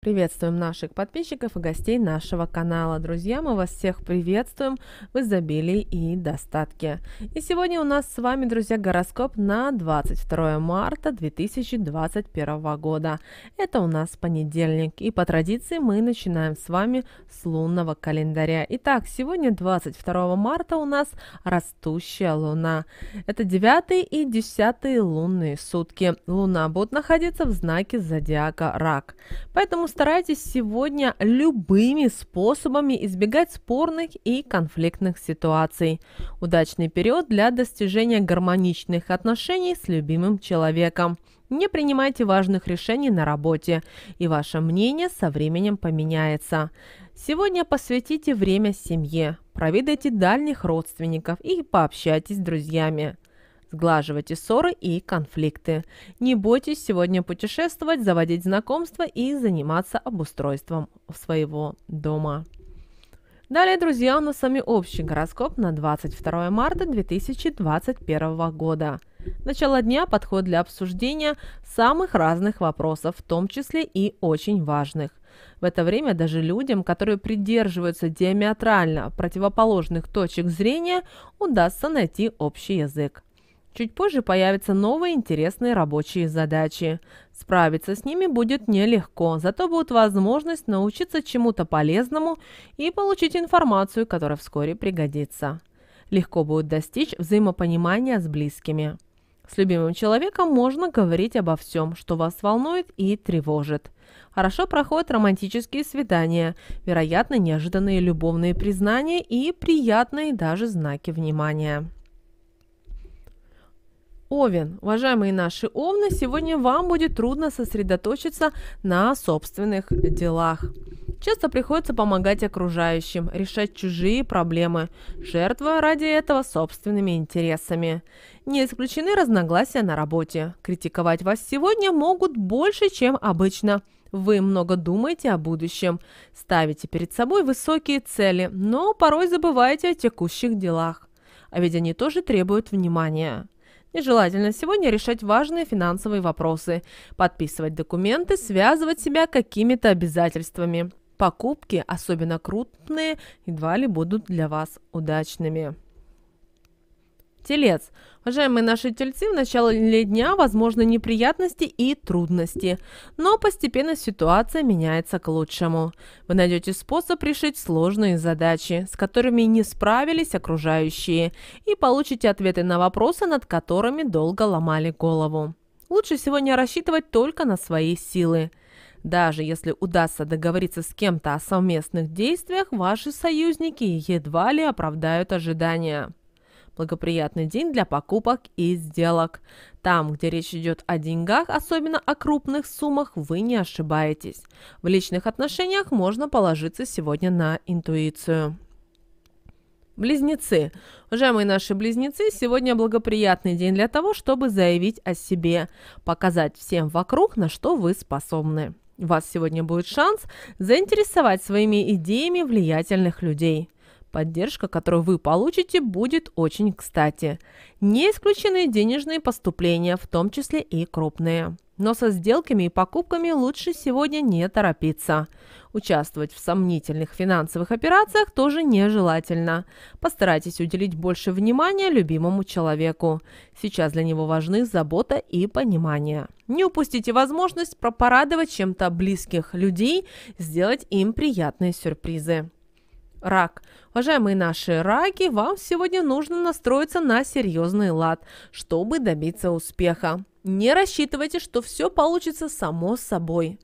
Приветствуем наших подписчиков и гостей нашего канала. Друзья, мы вас всех приветствуем в изобилии и достатке. И сегодня у нас с вами, друзья, гороскоп на 22 марта 2021 года. Это у нас понедельник. И по традиции мы начинаем с вами с лунного календаря. Итак, сегодня 22 марта у нас растущая луна. Это 9 и 10 лунные сутки. Луна будет находиться в знаке зодиака Рак. Поэтому старайтесь сегодня любыми способами избегать спорных и конфликтных ситуаций. Удачный период для достижения гармоничных отношений с любимым человеком. Не принимайте важных решений на работе, и ваше мнение со временем поменяется. Сегодня посвятите время семье, проведайте дальних родственников и пообщайтесь с друзьями. Сглаживайте ссоры и конфликты. Не бойтесь сегодня путешествовать, заводить знакомства и заниматься обустройством своего дома. Далее, друзья, у нас с вами общий гороскоп на 22 марта 2021 года. Начало дня – подход для обсуждения самых разных вопросов, в том числе и очень важных. В это время даже людям, которые придерживаются диаметрально противоположных точек зрения, удастся найти общий язык. Чуть позже появятся новые интересные рабочие задачи. Справиться с ними будет нелегко, зато будет возможность научиться чему-то полезному и получить информацию, которая вскоре пригодится. Легко будет достичь взаимопонимания с близкими. С любимым человеком можно говорить обо всем, что вас волнует и тревожит. Хорошо проходят романтические свидания, вероятно, неожиданные любовные признания и приятные даже знаки внимания. Овен, уважаемые наши овны, сегодня вам будет трудно сосредоточиться на собственных делах. Часто приходится помогать окружающим, решать чужие проблемы, жертва ради этого собственными интересами. Не исключены разногласия на работе. Критиковать вас сегодня могут больше, чем обычно. Вы много думаете о будущем, ставите перед собой высокие цели, но порой забываете о текущих делах. А ведь они тоже требуют внимания. Нежелательно сегодня решать важные финансовые вопросы, подписывать документы, связывать себя какими-то обязательствами. Покупки, особенно крупные, едва ли будут для вас удачными. Телец. Уважаемые наши тельцы, в начале дня возможны неприятности и трудности, но постепенно ситуация меняется к лучшему. Вы найдете способ решить сложные задачи, с которыми не справились окружающие, и получите ответы на вопросы, над которыми долго ломали голову. Лучше сегодня рассчитывать только на свои силы. Даже если удастся договориться с кем-то о совместных действиях, ваши союзники едва ли оправдают ожидания благоприятный день для покупок и сделок. Там, где речь идет о деньгах, особенно о крупных суммах, вы не ошибаетесь. В личных отношениях можно положиться сегодня на интуицию. Близнецы. Уважаемые наши близнецы, сегодня благоприятный день для того, чтобы заявить о себе, показать всем вокруг, на что вы способны. У вас сегодня будет шанс заинтересовать своими идеями влиятельных людей. Поддержка, которую вы получите, будет очень кстати. Не исключены денежные поступления, в том числе и крупные. Но со сделками и покупками лучше сегодня не торопиться. Участвовать в сомнительных финансовых операциях тоже нежелательно. Постарайтесь уделить больше внимания любимому человеку. Сейчас для него важны забота и понимание. Не упустите возможность пропорадовать чем-то близких людей, сделать им приятные сюрпризы. Рак. Уважаемые наши раки, вам сегодня нужно настроиться на серьезный лад, чтобы добиться успеха. Не рассчитывайте, что все получится само собой.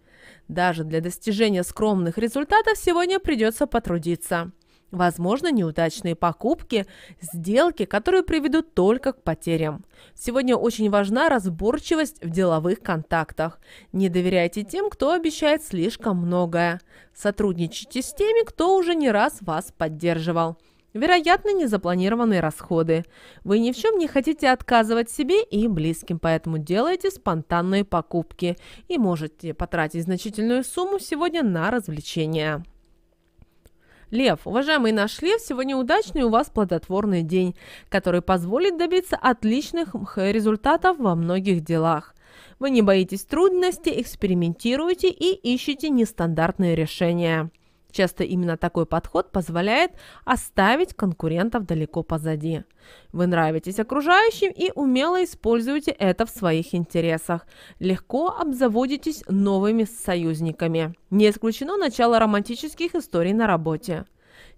Даже для достижения скромных результатов сегодня придется потрудиться. Возможно, неудачные покупки, сделки, которые приведут только к потерям. Сегодня очень важна разборчивость в деловых контактах. Не доверяйте тем, кто обещает слишком многое. Сотрудничайте с теми, кто уже не раз вас поддерживал. Вероятно, незапланированные расходы. Вы ни в чем не хотите отказывать себе и близким, поэтому делаете спонтанные покупки и можете потратить значительную сумму сегодня на развлечения. Лев, уважаемый наш Лев, сегодня удачный у вас плодотворный день, который позволит добиться отличных результатов во многих делах. Вы не боитесь трудностей, экспериментируете и ищете нестандартные решения. Часто именно такой подход позволяет оставить конкурентов далеко позади. Вы нравитесь окружающим и умело используете это в своих интересах. Легко обзаводитесь новыми союзниками. Не исключено начало романтических историй на работе.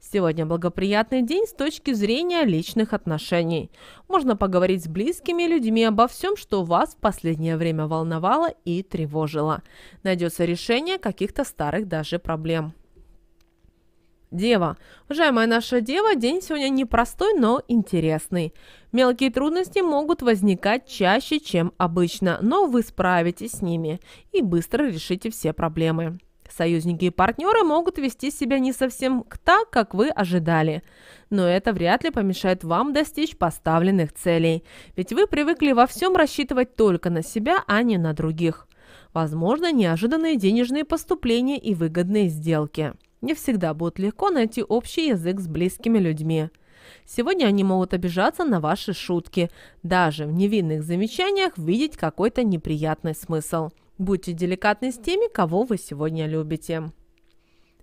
Сегодня благоприятный день с точки зрения личных отношений. Можно поговорить с близкими людьми обо всем, что вас в последнее время волновало и тревожило. Найдется решение каких-то старых даже проблем. Дева. Уважаемая наша Дева, день сегодня непростой, но интересный. Мелкие трудности могут возникать чаще, чем обычно, но вы справитесь с ними и быстро решите все проблемы. Союзники и партнеры могут вести себя не совсем так, как вы ожидали. Но это вряд ли помешает вам достичь поставленных целей. Ведь вы привыкли во всем рассчитывать только на себя, а не на других. Возможно, неожиданные денежные поступления и выгодные сделки. Не всегда будет легко найти общий язык с близкими людьми. Сегодня они могут обижаться на ваши шутки, даже в невинных замечаниях видеть какой-то неприятный смысл. Будьте деликатны с теми, кого вы сегодня любите.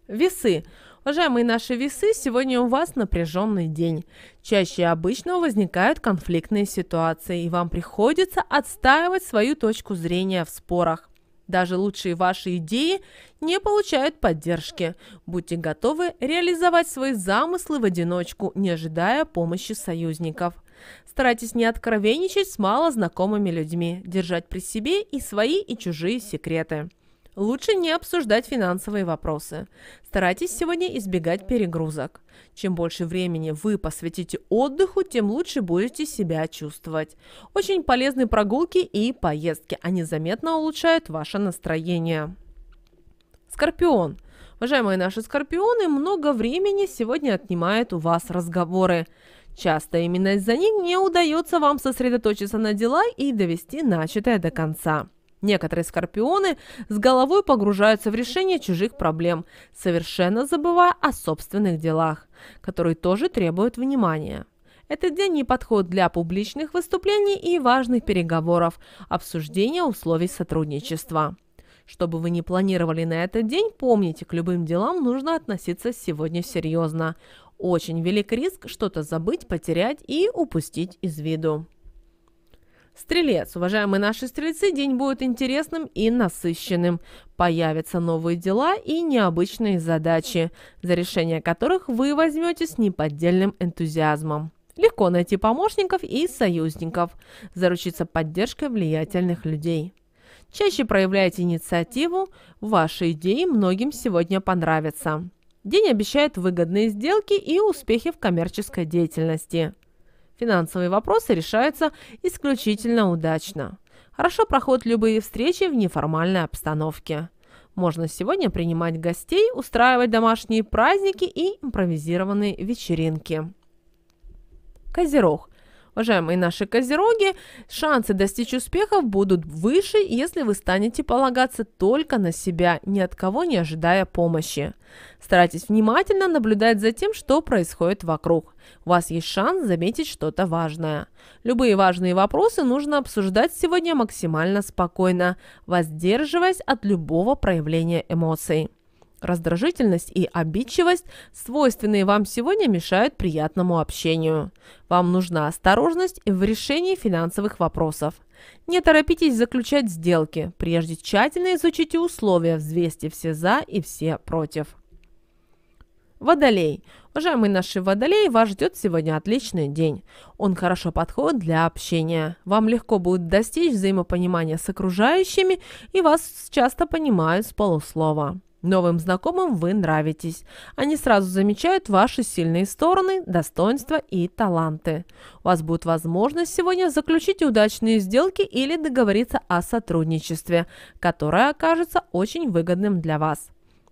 Весы. Уважаемые наши весы, сегодня у вас напряженный день. Чаще обычного возникают конфликтные ситуации, и вам приходится отстаивать свою точку зрения в спорах. Даже лучшие ваши идеи не получают поддержки. Будьте готовы реализовать свои замыслы в одиночку, не ожидая помощи союзников. Старайтесь не откровенничать с малознакомыми людьми, держать при себе и свои, и чужие секреты. Лучше не обсуждать финансовые вопросы. Старайтесь сегодня избегать перегрузок. Чем больше времени вы посвятите отдыху, тем лучше будете себя чувствовать. Очень полезны прогулки и поездки. Они заметно улучшают ваше настроение. Скорпион. Уважаемые наши скорпионы, много времени сегодня отнимает у вас разговоры. Часто именно из-за них не удается вам сосредоточиться на делах и довести начатое до конца. Некоторые скорпионы с головой погружаются в решение чужих проблем, совершенно забывая о собственных делах, которые тоже требуют внимания. Этот день не подходит для публичных выступлений и важных переговоров, обсуждения условий сотрудничества. Что бы вы ни планировали на этот день, помните, к любым делам нужно относиться сегодня серьезно. Очень велик риск что-то забыть, потерять и упустить из виду. Стрелец. Уважаемые наши стрельцы, день будет интересным и насыщенным. Появятся новые дела и необычные задачи, за решение которых вы возьмете с неподдельным энтузиазмом. Легко найти помощников и союзников, заручиться поддержкой влиятельных людей. Чаще проявляйте инициативу, ваши идеи многим сегодня понравятся. День обещает выгодные сделки и успехи в коммерческой деятельности. Финансовые вопросы решаются исключительно удачно. Хорошо проходят любые встречи в неформальной обстановке. Можно сегодня принимать гостей, устраивать домашние праздники и импровизированные вечеринки. Козерог. Уважаемые наши козероги, шансы достичь успехов будут выше, если вы станете полагаться только на себя, ни от кого не ожидая помощи. Старайтесь внимательно наблюдать за тем, что происходит вокруг. У вас есть шанс заметить что-то важное. Любые важные вопросы нужно обсуждать сегодня максимально спокойно, воздерживаясь от любого проявления эмоций. Раздражительность и обидчивость, свойственные вам сегодня, мешают приятному общению. Вам нужна осторожность в решении финансовых вопросов. Не торопитесь заключать сделки, прежде тщательно изучите условия, взвесьте все «за» и все «против». Водолей. Уважаемые наши водолеи, вас ждет сегодня отличный день. Он хорошо подходит для общения. Вам легко будет достичь взаимопонимания с окружающими, и вас часто понимают с полуслова. Новым знакомым вы нравитесь. Они сразу замечают ваши сильные стороны, достоинства и таланты. У вас будет возможность сегодня заключить удачные сделки или договориться о сотрудничестве, которое окажется очень выгодным для вас.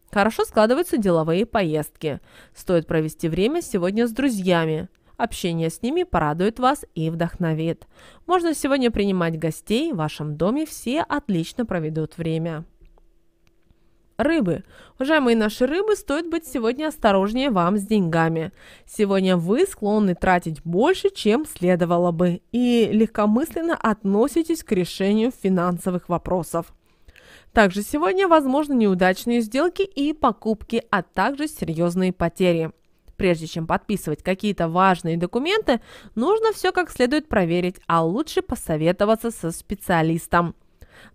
Хорошо складываются деловые поездки. Стоит провести время сегодня с друзьями. Общение с ними порадует вас и вдохновит. Можно сегодня принимать гостей, в вашем доме все отлично проведут время. Рыбы. Уважаемые наши рыбы, стоит быть сегодня осторожнее вам с деньгами. Сегодня вы склонны тратить больше, чем следовало бы, и легкомысленно относитесь к решению финансовых вопросов. Также сегодня возможны неудачные сделки и покупки, а также серьезные потери. Прежде чем подписывать какие-то важные документы, нужно все как следует проверить, а лучше посоветоваться со специалистом.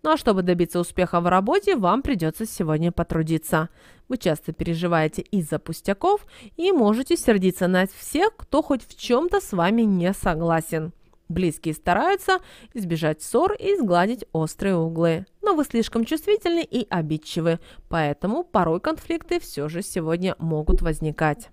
Ну а чтобы добиться успеха в работе, вам придется сегодня потрудиться. Вы часто переживаете из-за пустяков и можете сердиться на всех, кто хоть в чем-то с вами не согласен. Близкие стараются избежать ссор и сгладить острые углы. Но вы слишком чувствительны и обидчивы, поэтому порой конфликты все же сегодня могут возникать.